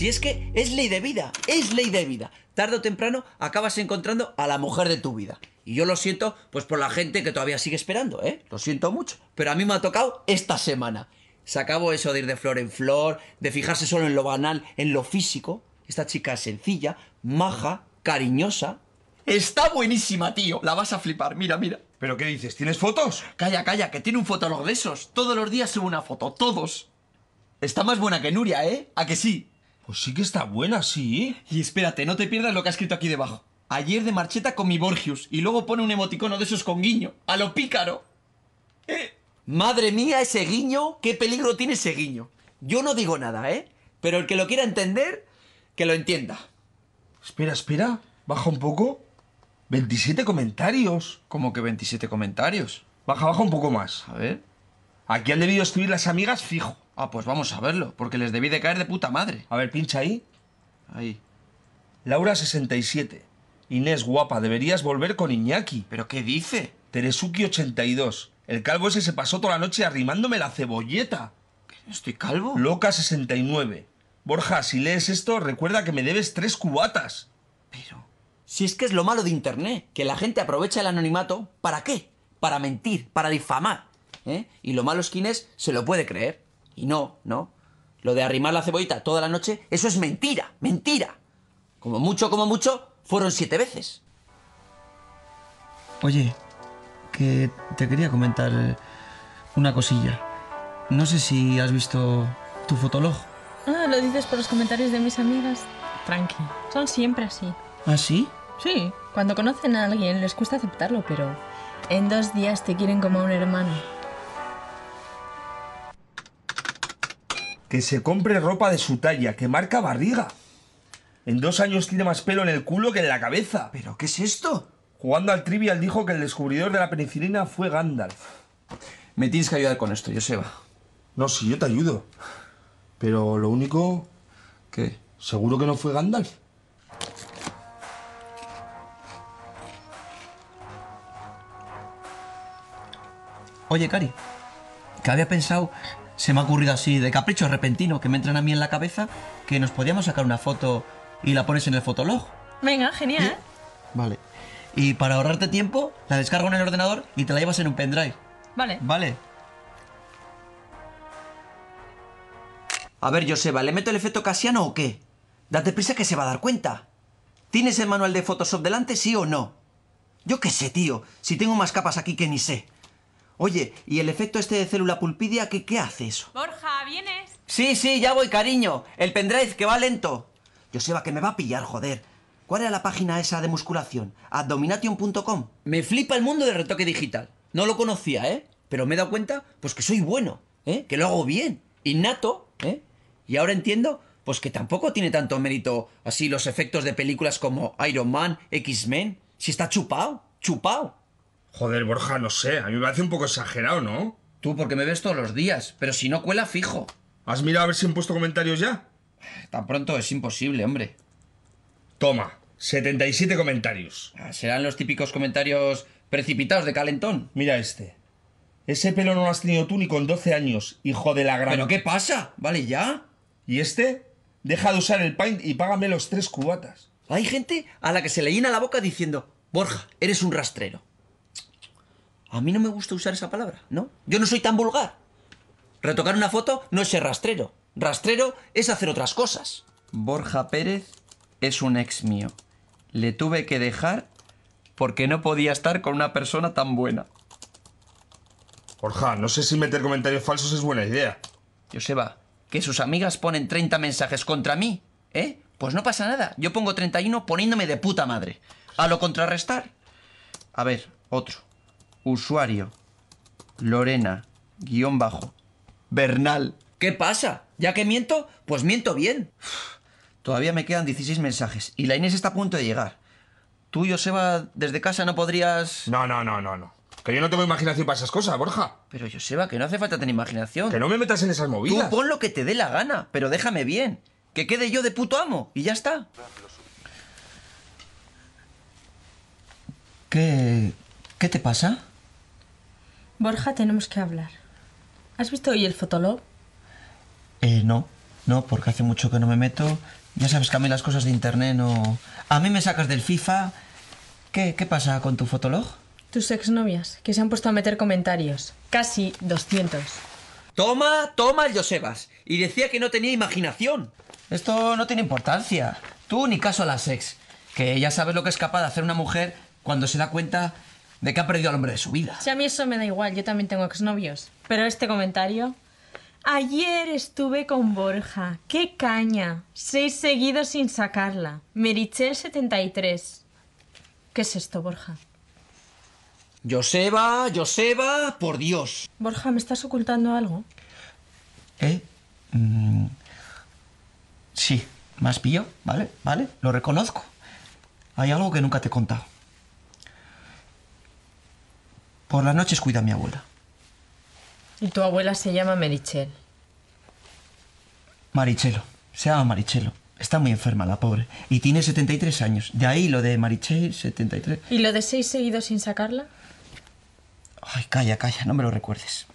Si es que es ley de vida, es ley de vida. Tarde o temprano acabas encontrando a la mujer de tu vida. Y yo lo siento, pues por la gente que todavía sigue esperando, ¿eh? Lo siento mucho. Pero a mí me ha tocado esta semana. Se acabó eso de ir de flor en flor, de fijarse solo en lo banal, en lo físico. Esta chica es sencilla, maja, cariñosa. Está buenísima, tío. La vas a flipar. Mira, mira. ¿Pero qué dices? ¿Tienes fotos? Calla, calla, que tiene un fotólogo de esos. Todos los días sube una foto, todos. Está más buena que Nuria, ¿eh? ¿A que sí? Pues sí que está buena, sí. Y espérate, no te pierdas lo que ha escrito aquí debajo. Ayer de marcheta con mi Borgius y luego pone un emoticono de esos con guiño. A lo pícaro. Eh. Madre mía, ese guiño, qué peligro tiene ese guiño. Yo no digo nada, ¿eh? Pero el que lo quiera entender, que lo entienda. Espera, espera, baja un poco. 27 comentarios. como que 27 comentarios? Baja, baja un poco más. A ver. Aquí han debido escribir las amigas fijo. Ah, pues vamos a verlo, porque les debí de caer de puta madre. A ver, pincha ahí. Ahí. Laura 67. Inés, guapa, deberías volver con Iñaki. ¿Pero qué dice? Teresuki 82. El calvo ese se pasó toda la noche arrimándome la cebolleta. ¿Qué? no estoy calvo? Loca 69. Borja, si lees esto, recuerda que me debes tres cubatas. Pero... Si es que es lo malo de Internet, que la gente aprovecha el anonimato, ¿para qué? Para mentir, para difamar. ¿eh? Y lo malo es es se lo puede creer. Y no, ¿no? Lo de arrimar la cebollita toda la noche, eso es mentira, mentira. Como mucho, como mucho, fueron siete veces. Oye, que te quería comentar una cosilla. No sé si has visto tu fotolog. Ah, lo dices por los comentarios de mis amigas. Tranqui, son siempre así. ¿Ah, sí? Sí, cuando conocen a alguien les cuesta aceptarlo, pero en dos días te quieren como a un hermano. que se compre ropa de su talla, que marca barriga. En dos años tiene más pelo en el culo que en la cabeza. ¿Pero qué es esto? Jugando al trivial dijo que el descubridor de la penicilina fue Gandalf. Me tienes que ayudar con esto, Joseba. No, si yo te ayudo. Pero lo único... que ¿Seguro que no fue Gandalf? Oye, Cari, que había pensado se me ha ocurrido así, de capricho repentino, que me entran a mí en la cabeza, que nos podíamos sacar una foto y la pones en el fotolog. Venga, genial. Vale. Y para ahorrarte tiempo, la descargo en el ordenador y te la llevas en un pendrive. Vale. Vale. A ver, Joseba, ¿le meto el efecto casiano o qué? Date prisa que se va a dar cuenta. ¿Tienes el manual de Photoshop delante, sí o no? Yo qué sé, tío. Si tengo más capas aquí que ni sé. Oye, ¿y el efecto este de célula pulpidia qué, qué hace eso? Borja, ¿vienes? Sí, sí, ya voy, cariño. El pendrive, que va lento. yo Joseba, que me va a pillar, joder. ¿Cuál era la página esa de musculación? Abdomination.com. Me flipa el mundo del retoque digital. No lo conocía, ¿eh? Pero me he dado cuenta, pues que soy bueno, ¿eh? Que lo hago bien. Innato, ¿eh? Y ahora entiendo pues que tampoco tiene tanto mérito así los efectos de películas como Iron Man, X-Men, si está chupado, chupado. Joder, Borja, no sé. A mí me parece un poco exagerado, ¿no? Tú, porque me ves todos los días. Pero si no cuela, fijo. ¿Has mirado a ver si han puesto comentarios ya? Tan pronto es imposible, hombre. Toma, 77 comentarios. Ah, Serán los típicos comentarios precipitados de calentón. Mira este. Ese pelo no lo has tenido tú ni con 12 años, hijo de la gran... ¿Pero qué pasa? ¿Vale ya? ¿Y este? Deja de usar el paint y págame los tres cubatas. Hay gente a la que se le llena la boca diciendo, Borja, eres un rastrero. A mí no me gusta usar esa palabra, ¿no? Yo no soy tan vulgar. Retocar una foto no es ser rastrero. Rastrero es hacer otras cosas. Borja Pérez es un ex mío. Le tuve que dejar porque no podía estar con una persona tan buena. Borja, no sé si meter comentarios falsos es buena idea. Yo Joseba, que sus amigas ponen 30 mensajes contra mí, ¿eh? Pues no pasa nada. Yo pongo 31 poniéndome de puta madre. A lo contrarrestar. A ver, otro. Usuario. Lorena. Guión bajo. Bernal. ¿Qué pasa? ¿Ya que miento? Pues miento bien. Todavía me quedan 16 mensajes y la Inés está a punto de llegar. Tú, Joseba, desde casa no podrías... No, no, no, no, no. Que yo no tengo imaginación para esas cosas, Borja. Pero Joseba, que no hace falta tener imaginación. Que no me metas en esas movidas. Tú pon lo que te dé la gana, pero déjame bien. Que quede yo de puto amo y ya está. ¿Qué... ¿Qué te pasa? Borja, tenemos que hablar. ¿Has visto hoy el fotolog? Eh, no. No, porque hace mucho que no me meto. Ya sabes que a mí las cosas de internet no... A mí me sacas del FIFA. ¿Qué, pasa con tu fotolog? Tus exnovias, que se han puesto a meter comentarios. Casi 200. Toma, toma Josebas. Y decía que no tenía imaginación. Esto no tiene importancia. Tú ni caso a las ex. Que ya sabes lo que es capaz de hacer una mujer cuando se da cuenta de qué ha perdido el hombre de su vida. Si a mí eso me da igual, yo también tengo exnovios. Pero este comentario... Ayer estuve con Borja. ¡Qué caña! Seis seguidos sin sacarla. Merichel 73. ¿Qué es esto, Borja? Joseba, Joseba, por Dios. Borja, ¿me estás ocultando algo? ¿Eh? Mm, sí, más pío, ¿vale? ¿Vale? Lo reconozco. Hay algo que nunca te he contado. Por las noches cuida a mi abuela. Y tu abuela se llama Marichel. Marichelo. Se llama Marichelo. Está muy enferma la pobre. Y tiene 73 años. De ahí lo de Marichel, 73. ¿Y lo de seis seguidos sin sacarla? Ay, calla, calla, no me lo recuerdes.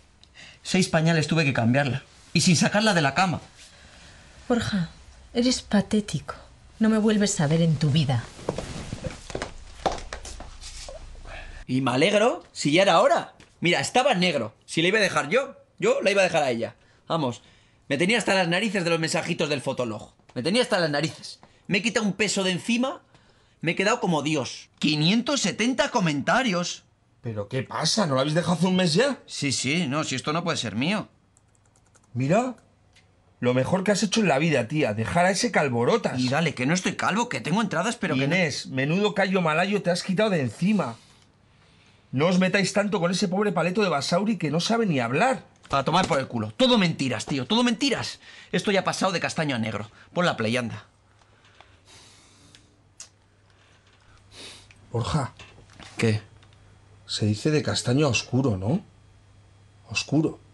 Seis pañales tuve que cambiarla. Y sin sacarla de la cama. Borja, eres patético. No me vuelves a ver en tu vida. Y me alegro si ya era hora. Mira, estaba negro. Si la iba a dejar yo, yo la iba a dejar a ella. Vamos, me tenía hasta las narices de los mensajitos del fotolog. Me tenía hasta las narices. Me he quitado un peso de encima. Me he quedado como Dios. 570 comentarios. ¿Pero qué pasa? ¿No lo habéis dejado hace un mes ya? Sí, sí, no, si esto no puede ser mío. Mira, lo mejor que has hecho en la vida, tía. Dejar a ese calborotas. Y dale, que no estoy calvo, que tengo entradas, pero Inés, que. menudo callo malayo te has quitado de encima. No os metáis tanto con ese pobre paleto de Basauri que no sabe ni hablar. A tomar por el culo. Todo mentiras, tío. Todo mentiras. Esto ya ha pasado de castaño a negro. Pon la playanda. Borja. ¿Qué? Se dice de castaño a oscuro, ¿no? Oscuro.